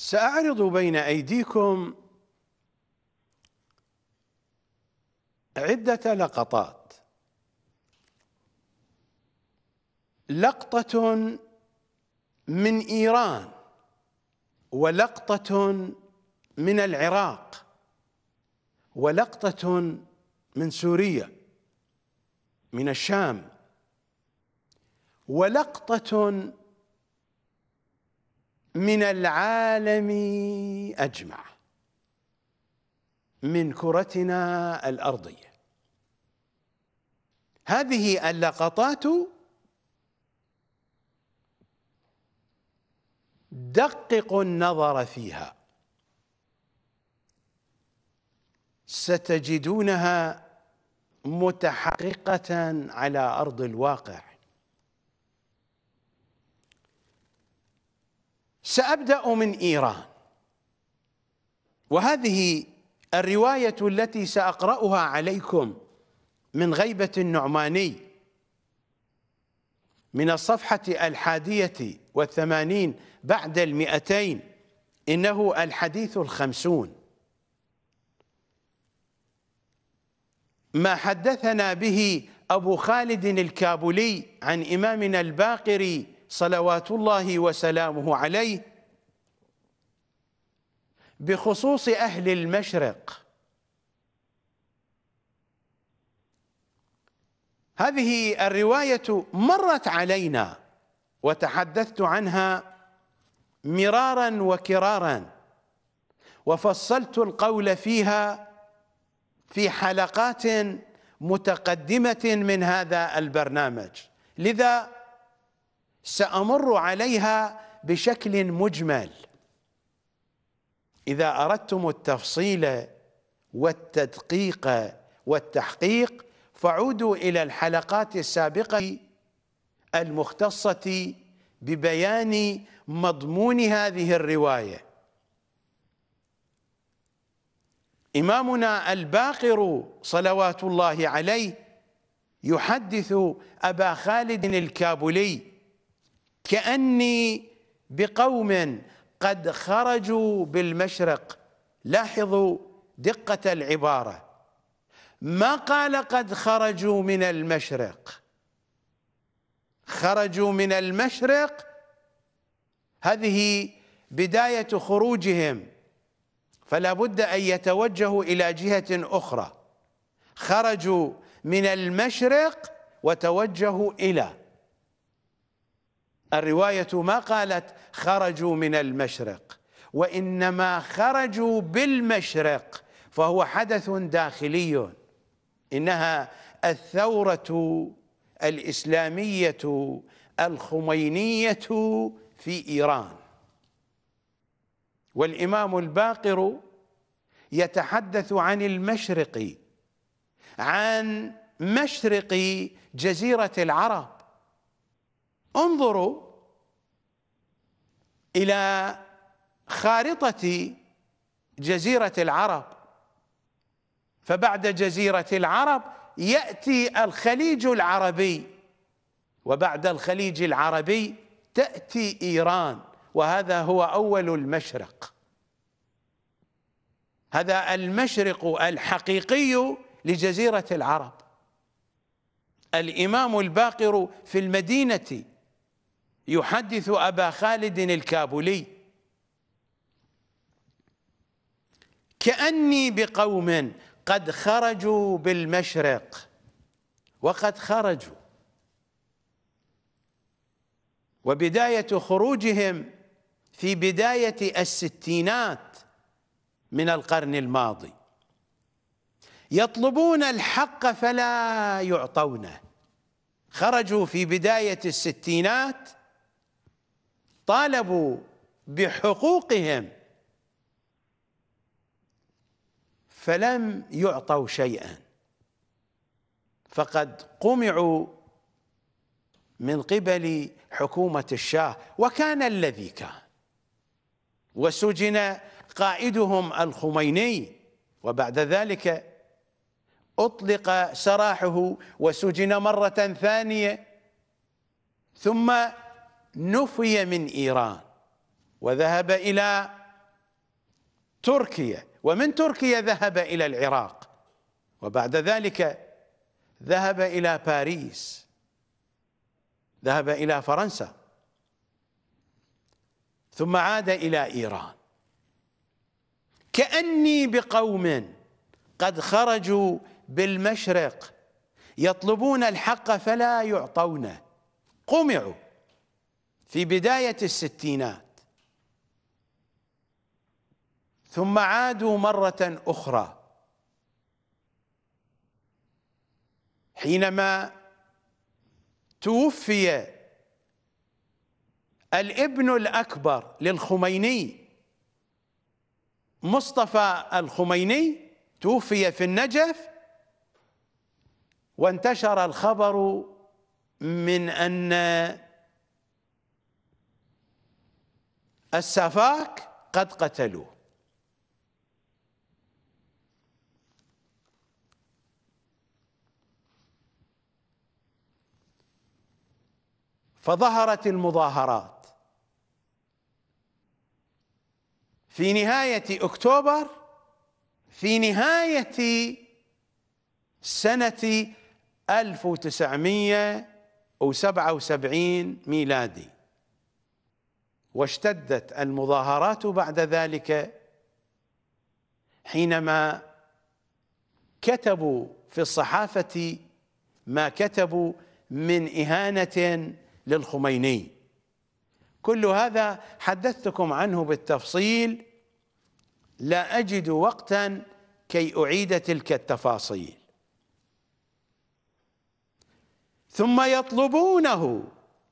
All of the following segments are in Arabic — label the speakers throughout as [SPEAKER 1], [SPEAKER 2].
[SPEAKER 1] سأعرض بين أيديكم عدة لقطات لقطة من إيران ولقطة من العراق ولقطة من سوريا من الشام ولقطة من العالم أجمع من كرتنا الأرضية هذه اللقطات دقق النظر فيها ستجدونها متحققة على أرض الواقع سأبدأ من إيران وهذه الرواية التي سأقرأها عليكم من غيبة النعماني من الصفحة الحادية والثمانين بعد المئتين إنه الحديث الخمسون ما حدثنا به أبو خالد الكابولي عن إمامنا الباقري صلوات الله وسلامه عليه بخصوص أهل المشرق هذه الرواية مرت علينا وتحدثت عنها مرارا وكرارا وفصلت القول فيها في حلقات متقدمة من هذا البرنامج لذا سامر عليها بشكل مجمل اذا اردتم التفصيل والتدقيق والتحقيق فعودوا الى الحلقات السابقه المختصه ببيان مضمون هذه الروايه امامنا الباقر صلوات الله عليه يحدث ابا خالد الكابولي كأني بقوم قد خرجوا بالمشرق لاحظوا دقة العبارة ما قال قد خرجوا من المشرق خرجوا من المشرق هذه بداية خروجهم فلا بد أن يتوجهوا إلى جهة أخرى خرجوا من المشرق وتوجهوا إلى الرواية ما قالت خرجوا من المشرق وإنما خرجوا بالمشرق فهو حدث داخلي إنها الثورة الإسلامية الخمينية في إيران والإمام الباقر يتحدث عن المشرق عن مشرق جزيرة العرب انظروا إلى خارطة جزيرة العرب فبعد جزيرة العرب يأتي الخليج العربي وبعد الخليج العربي تأتي إيران وهذا هو أول المشرق هذا المشرق الحقيقي لجزيرة العرب الإمام الباقر في المدينة يحدث أبا خالد الكابولي كأني بقوم قد خرجوا بالمشرق وقد خرجوا وبداية خروجهم في بداية الستينات من القرن الماضي يطلبون الحق فلا يعطونه خرجوا في بداية الستينات طالبوا بحقوقهم فلم يعطوا شيئا فقد قمعوا من قبل حكومة الشاه وكان الذي كان وسجن قائدهم الخميني وبعد ذلك أطلق سراحه وسجن مرة ثانية ثم نفي من إيران وذهب إلى تركيا ومن تركيا ذهب إلى العراق وبعد ذلك ذهب إلى باريس ذهب إلى فرنسا ثم عاد إلى إيران كأني بقوم قد خرجوا بالمشرق يطلبون الحق فلا يعطونه قمعوا في بداية الستينات ثم عادوا مرة أخرى حينما توفي الابن الأكبر للخميني مصطفى الخميني توفي في النجف وانتشر الخبر من أن السفاك قد قتلوه فظهرت المظاهرات في نهاية أكتوبر في نهاية سنة 1977 ميلادي واشتدت المظاهرات بعد ذلك حينما كتبوا في الصحافة ما كتبوا من إهانة للخميني كل هذا حدثتكم عنه بالتفصيل لا أجد وقتا كي أعيد تلك التفاصيل ثم يطلبونه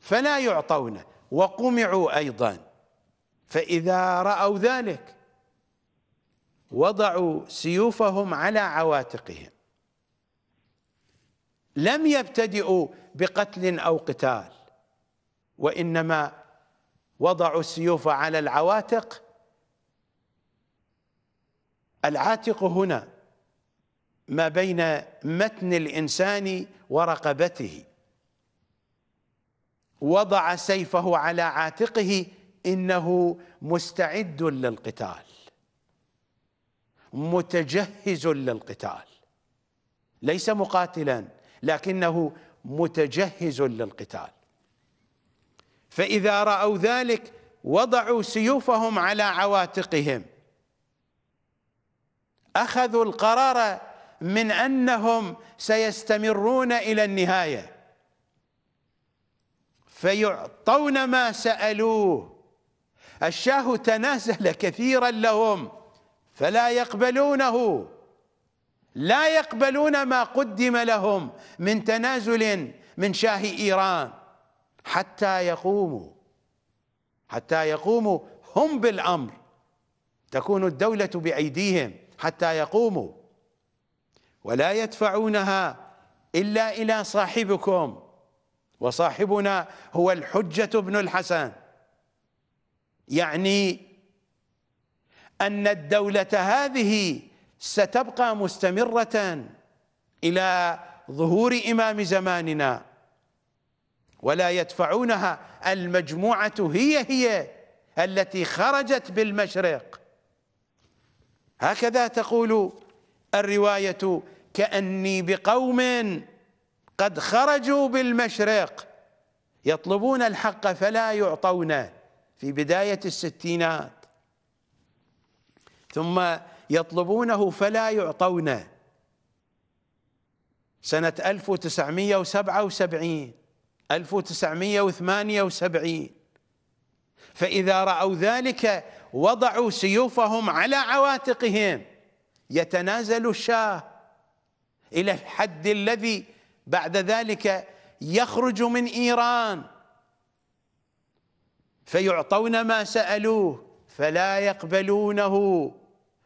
[SPEAKER 1] فلا يعطونه وقمعوا أيضا فإذا رأوا ذلك وضعوا سيوفهم على عواتقهم لم يبتدئوا بقتل أو قتال وإنما وضعوا السيوف على العواتق العاتق هنا ما بين متن الإنسان ورقبته وضع سيفه على عاتقه انه مستعد للقتال متجهز للقتال ليس مقاتلا لكنه متجهز للقتال فاذا راوا ذلك وضعوا سيوفهم على عواتقهم اخذوا القرار من انهم سيستمرون الى النهايه فيعطون ما سألوه الشاه تنازل كثيرا لهم فلا يقبلونه لا يقبلون ما قدم لهم من تنازل من شاه إيران حتى يقوموا حتى يقوموا هم بالأمر تكون الدولة بأيديهم حتى يقوموا ولا يدفعونها إلا إلى صاحبكم وصاحبنا هو الحجة بن الحسن يعني أن الدولة هذه ستبقى مستمرة إلى ظهور إمام زماننا ولا يدفعونها المجموعة هي هي التي خرجت بالمشرق هكذا تقول الرواية كأني بقوم قد خرجوا بالمشرق يطلبون الحق فلا يعطونه في بداية الستينات ثم يطلبونه فلا يعطونه سنة 1977 1978 فإذا رأوا ذلك وضعوا سيوفهم على عواتقهم يتنازل الشاه إلى الحد الذي بعد ذلك يخرج من إيران فيعطون ما سألوه فلا يقبلونه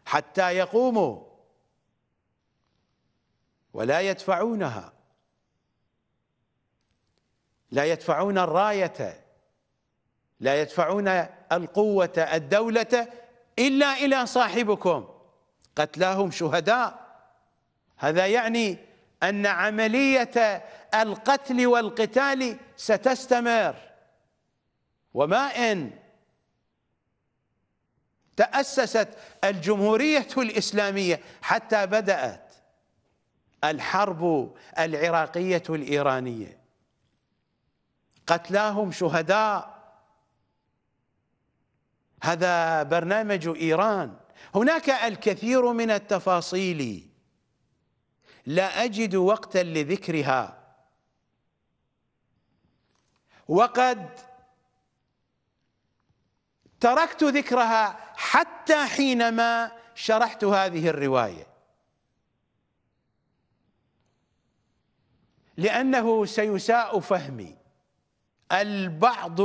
[SPEAKER 1] حتى يقوموا ولا يدفعونها لا يدفعون الراية لا يدفعون القوة الدولة إلا إلى صاحبكم قتلاهم شهداء هذا يعني أن عملية القتل والقتال ستستمر وما إن تأسست الجمهورية الإسلامية حتى بدأت الحرب العراقية الإيرانية قتلاهم شهداء هذا برنامج إيران هناك الكثير من التفاصيل لا أجد وقتا لذكرها وقد تركت ذكرها حتى حينما شرحت هذه الرواية لأنه سيساء فهمي البعض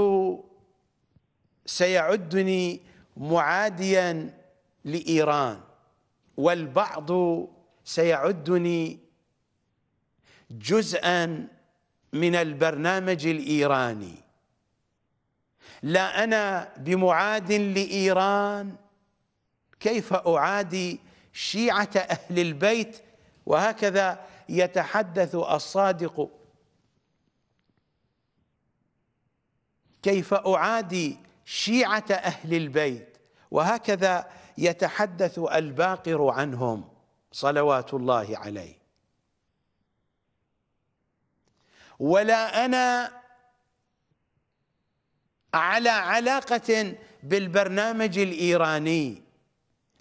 [SPEAKER 1] سيعدني معاديا لإيران والبعض سيعدني جزءا من البرنامج الايراني لا انا بمعاد لايران كيف اعادي شيعه اهل البيت وهكذا يتحدث الصادق كيف اعادي شيعه اهل البيت وهكذا يتحدث الباقر عنهم صلوات الله عليه ولا أنا على علاقة بالبرنامج الإيراني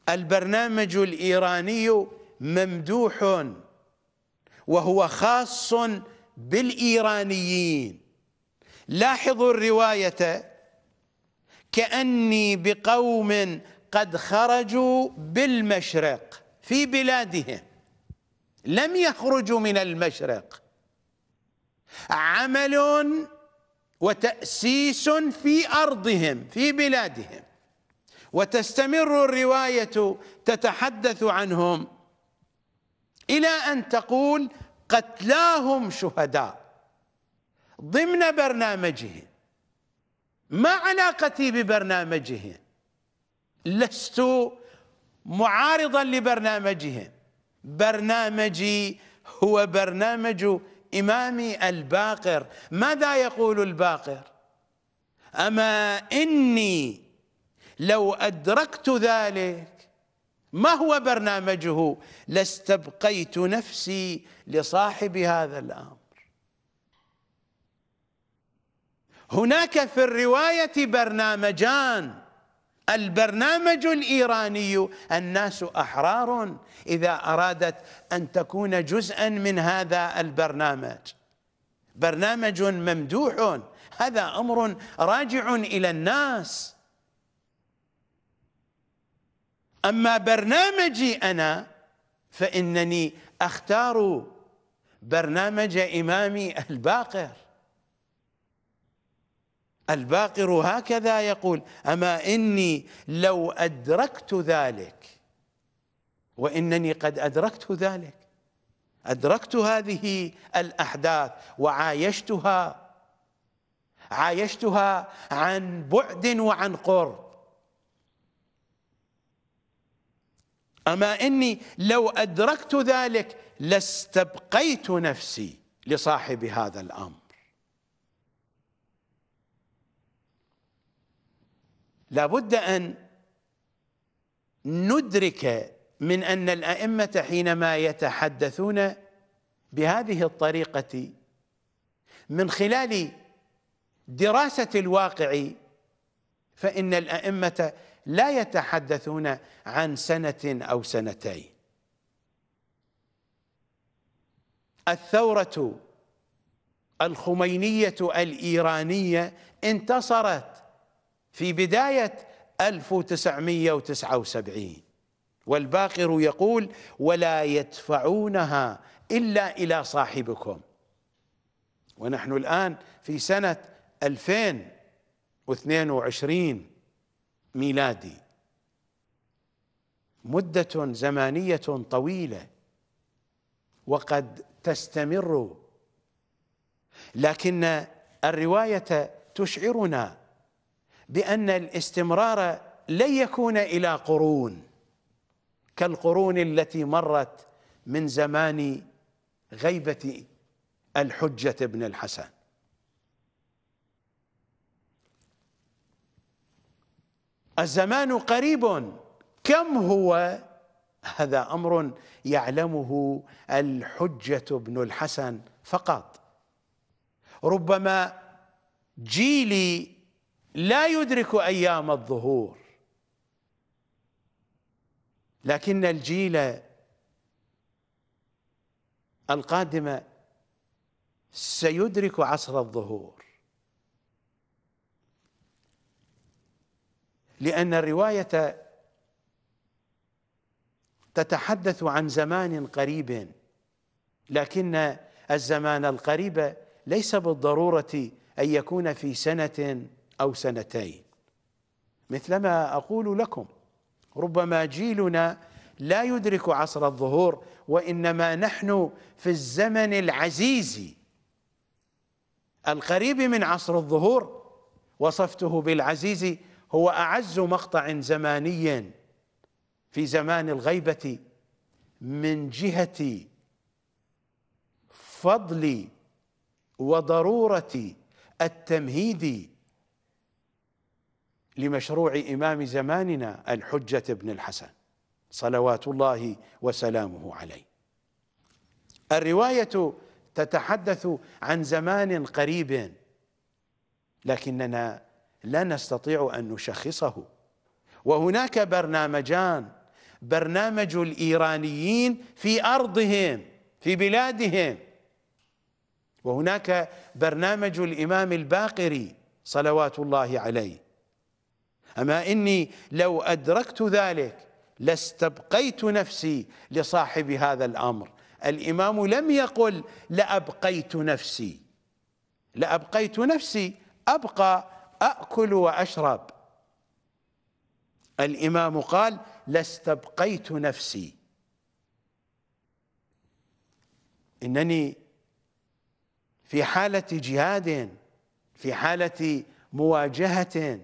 [SPEAKER 1] البرنامج الإيراني ممدوح وهو خاص بالإيرانيين لاحظوا الرواية كأني بقوم قد خرجوا بالمشرق في بلادهم لم يخرجوا من المشرق عمل وتأسيس في أرضهم في بلادهم وتستمر الرواية تتحدث عنهم إلى أن تقول قتلاهم شهداء ضمن برنامجهم ما علاقتي ببرنامجهم لست معارضا لبرنامجهم برنامجي هو برنامج إمامي الباقر ماذا يقول الباقر أما إني لو أدركت ذلك ما هو برنامجه لاستبقيت نفسي لصاحب هذا الأمر هناك في الرواية برنامجان البرنامج الايراني الناس احرار اذا ارادت ان تكون جزءا من هذا البرنامج برنامج ممدوح هذا امر راجع الى الناس اما برنامجي انا فانني اختار برنامج امامي الباقر الباقر هكذا يقول أما إني لو أدركت ذلك وإنني قد أدركت ذلك أدركت هذه الأحداث وعايشتها عايشتها عن بعد وعن قرب أما إني لو أدركت ذلك لاستبقيت نفسي لصاحب هذا الأمر لابد أن ندرك من أن الأئمة حينما يتحدثون بهذه الطريقة من خلال دراسة الواقع فإن الأئمة لا يتحدثون عن سنة أو سنتين الثورة الخمينية الإيرانية انتصرت في بداية 1979 والباقر يقول ولا يدفعونها إلا إلى صاحبكم ونحن الآن في سنة 2022 ميلادي مدة زمانية طويلة وقد تستمر لكن الرواية تشعرنا بأن الاستمرار لن يكون إلى قرون كالقرون التي مرت من زمان غيبة الحجة ابن الحسن الزمان قريب كم هو هذا أمر يعلمه الحجة ابن الحسن فقط ربما جيلي لا يدرك أيام الظهور لكن الجيل القادم سيدرك عصر الظهور لأن الرواية تتحدث عن زمان قريب لكن الزمان القريب ليس بالضرورة أن يكون في سنة أو سنتين مثلما أقول لكم ربما جيلنا لا يدرك عصر الظهور وإنما نحن في الزمن العزيز القريب من عصر الظهور وصفته بالعزيز هو أعز مقطع زماني في زمان الغيبة من جهة فضل وضرورة التمهيد لمشروع إمام زماننا الحجة بن الحسن صلوات الله وسلامه عليه الرواية تتحدث عن زمان قريب لكننا لا نستطيع أن نشخصه وهناك برنامجان برنامج الإيرانيين في أرضهم في بلادهم وهناك برنامج الإمام الباقري صلوات الله عليه أما إني لو أدركت ذلك لاستبقيت نفسي لصاحب هذا الأمر الإمام لم يقل لأبقيت نفسي لأبقيت نفسي أبقى أأكل وأشرب الإمام قال لاستبقيت نفسي إنني في حالة جهاد في حالة مواجهة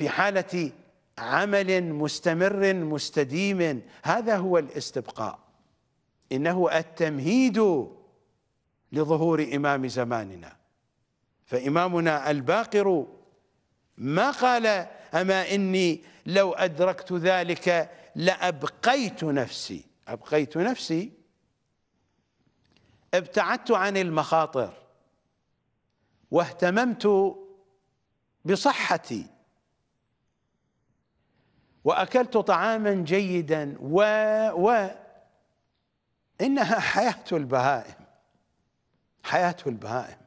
[SPEAKER 1] في حالة عمل مستمر مستديم هذا هو الاستبقاء إنه التمهيد لظهور إمام زماننا فإمامنا الباقر ما قال أما إني لو أدركت ذلك لأبقيت نفسي أبقيت نفسي ابتعدت عن المخاطر واهتممت بصحتي وأكلت طعاما جيدا و و إنها حياة البهائم حياة البهائم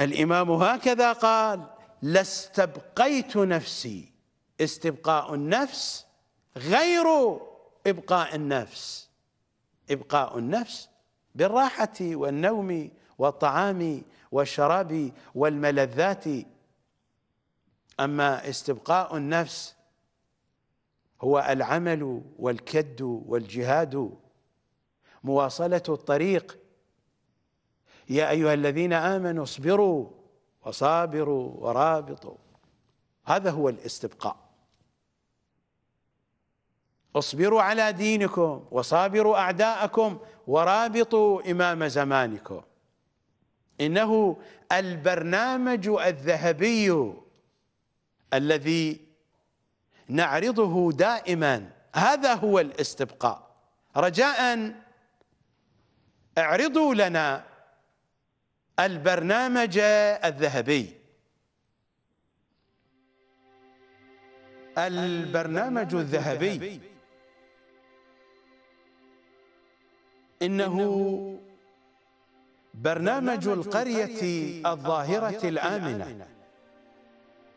[SPEAKER 1] الإمام هكذا قال لاستبقيت نفسي استبقاء النفس غير إبقاء النفس إبقاء النفس بالراحة والنوم والطعام والشراب والملذات أما استبقاء النفس هو العمل والكد والجهاد مواصلة الطريق يا أيها الذين آمنوا اصبروا وصابروا ورابطوا هذا هو الاستبقاء اصبروا على دينكم وصابروا أعداءكم ورابطوا إمام زمانكم إنه البرنامج الذهبي الذي نعرضه دائما هذا هو الاستبقاء رجاء اعرضوا لنا البرنامج الذهبي البرنامج الذهبي انه برنامج القرية الظاهرة الآمنة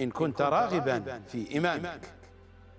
[SPEAKER 1] إن كنت راغبا في إمامك